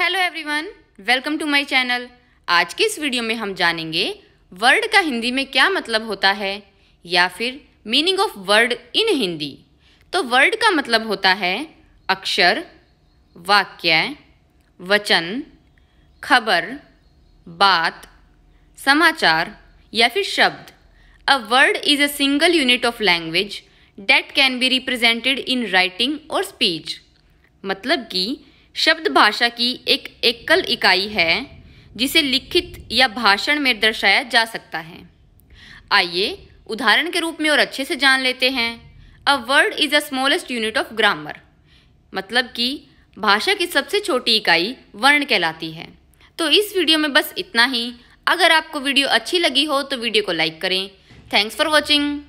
hello everyone welcome to my channel आज की इस वीडियो में हम जानेंगे वर्ड का हिंदी में क्या मतलब होता है या फिर meaning of word in Hindi तो वर्ड का मतलब होता है अक्षर वाक्य वचन खबर बात समाचार या फिर शब्द a word is a single unit of language that can be represented in writing और स्पीच मतलब कि शब्द भाषा की एक एकल इकाई है जिसे लिखित या भाषण में दर्शाया जा सकता है आइए उदाहरण के रूप में और अच्छे से जान लेते हैं a word is a smallest unit of grammar मतलब कि भाषा की सबसे छोटी इकाई वर्ण कहलाती है तो इस वीडियो में बस इतना ही अगर आपको वीडियो अच्छी लगी हो तो वीडियो को लाइक करें थैंक्स फॉर वॉचिंग